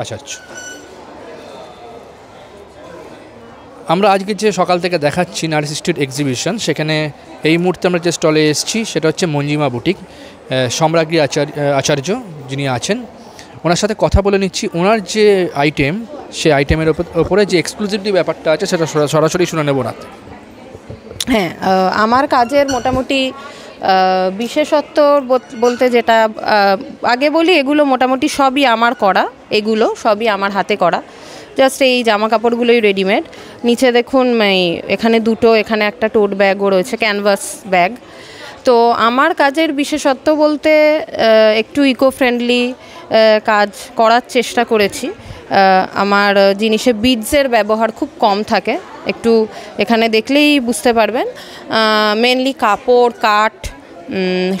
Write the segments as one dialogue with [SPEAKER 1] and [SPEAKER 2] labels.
[SPEAKER 1] আচ্ছা আচ্ছা আমরা আজকে যে সকাল থেকে দেখাচ্ছি নারিস স্ট্রিট এক্সিবিশন সেখানে এই মুহূর্তে আমরা যে স্টলে এসেছি সেটা হচ্ছে মঞ্জিমা বুটিক সম্রাজ্ঞী আচার্য আচার্য যিনি আছেন ওনার সাথে কথা বলে নিচ্ছি ওনার যে আইটেম সে আইটেমের ওপরে যে এক্সক্লুসিভলি ব্যাপারটা আছে সেটা সরাসরি শুনে নেব না
[SPEAKER 2] হ্যাঁ আমার কাজের মোটামুটি বিশেষত্ব বলতে যেটা আগে বলি এগুলো মোটামুটি সবই আমার করা এগুলো সবই আমার হাতে করা জাস্ট এই জামা কাপড়গুলোই রেডিমেড নিচে দেখুন এখানে দুটো এখানে একটা টোট ব্যাগও রয়েছে ক্যানভাস ব্যাগ তো আমার কাজের বিশেষত্ব বলতে একটু ইকো ফ্রেন্ডলি কাজ করার চেষ্টা করেছি আমার জিনিসে বিডসের ব্যবহার খুব কম থাকে একটু এখানে দেখলেই বুঝতে পারবেন মেনলি কাপড় কাঠ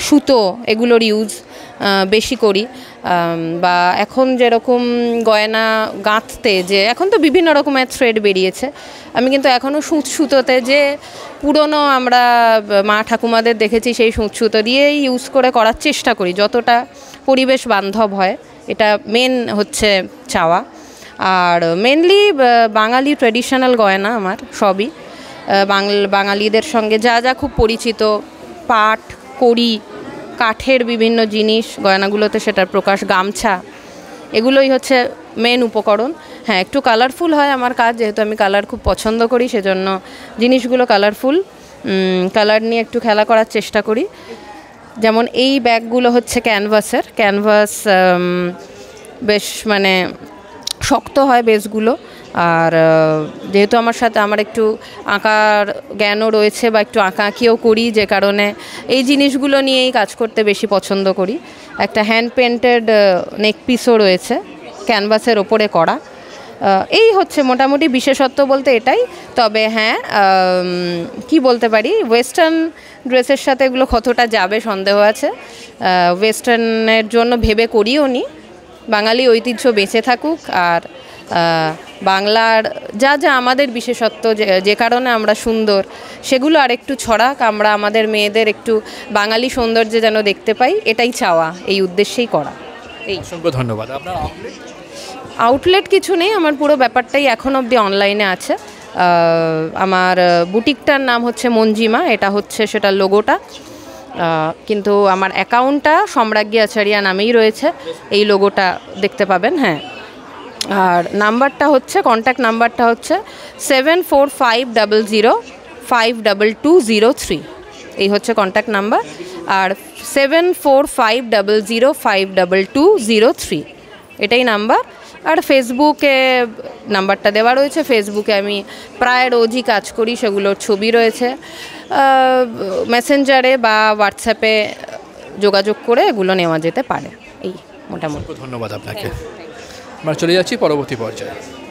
[SPEAKER 2] সুতো এগুলোর ইউজ বেশি করি বা এখন যেরকম গয়না গাঁথতে যে এখন তো বিভিন্ন রকমের থ্রেড বেরিয়েছে আমি কিন্তু এখনও সুঁচ সুতোতে যে পুরনো আমরা মা ঠাকুমাদের দেখেছি সেই সুঁচ সুতো দিয়েই ইউজ করে করার চেষ্টা করি যতটা পরিবেশ বান্ধব হয় এটা মেন হচ্ছে চাওয়া আর মেনলি বাঙালি ট্র্যাডিশনাল গয়না আমার সবই বাঙালিদের সঙ্গে যা যা খুব পরিচিত পাট কড়ি কাঠের বিভিন্ন জিনিস গয়নাগুলোতে সেটার প্রকাশ গামছা এগুলোই হচ্ছে মেন উপকরণ হ্যাঁ একটু কালারফুল হয় আমার কাজ যেহেতু আমি কালার খুব পছন্দ করি সেজন্য জিনিসগুলো কালারফুল কালার নিয়ে একটু খেলা করার চেষ্টা করি যেমন এই ব্যাগগুলো হচ্ছে ক্যানভাসের ক্যানভাস বেশ মানে শক্ত হয় বেসগুলো আর যেহেতু আমার সাথে আমার একটু আঁকার জ্ঞানও রয়েছে বা একটু আঁকা আঁকিও করি যে কারণে এই জিনিসগুলো নিয়েই কাজ করতে বেশি পছন্দ করি একটা হ্যান্ড পেন্টেড নেক পিসও রয়েছে ক্যানভাসের ওপরে করা এই হচ্ছে মোটামুটি বিশেষত্ব বলতে এটাই তবে হ্যাঁ কি বলতে পারি ওয়েস্টার্ন ড্রেসের সাথে এগুলো কতটা যাবে সন্দেহ আছে ওয়েস্টার্নের জন্য ভেবে করিও নি বাঙালি ঐতিহ্য বেঁচে থাকুক আর বাংলার যা যা আমাদের বিশেষত্ব যে কারণে আমরা সুন্দর সেগুলো আর একটু ছড়াক আমরা আমাদের মেয়েদের একটু বাঙালি সৌন্দর্য যেন দেখতে পাই এটাই চাওয়া এই উদ্দেশ্যেই করা
[SPEAKER 1] এই ধন্যবাদ
[SPEAKER 2] আউটলেট কিছু নেই আমার পুরো ব্যাপারটাই এখন অবধি অনলাইনে আছে আমার বুটিকটার নাম হচ্ছে মঞ্জিমা এটা হচ্ছে সেটা লোগোটা কিন্তু আমার অ্যাকাউন্টটা সম্রাজ্ঞী আচারিয়া নামেই রয়েছে এই লোগোটা দেখতে পাবেন হ্যাঁ আর নাম্বারটা হচ্ছে কন্ট্যাক্ট নাম্বারটা হচ্ছে seven four five double zero five double two zero three এই হচ্ছে কন্ট্যাক্ট নাম্বার আর seven four five double zero five double two zero three এটাই নাম্বার আর ফেসবুকে নাম্বারটা দেওয়া রয়েছে ফেসবুকে আমি প্রায় রোজই কাজ করি সেগুলোর ছবি রয়েছে মেসেঞ্জারে বা হোয়াটসঅ্যাপে যোগাযোগ করে এগুলো নেওয়া যেতে পারে এই মোটামুটি
[SPEAKER 1] ধন্যবাদ আপনাকে আমরা চলে যাচ্ছি পরবর্তী পর্যায়ে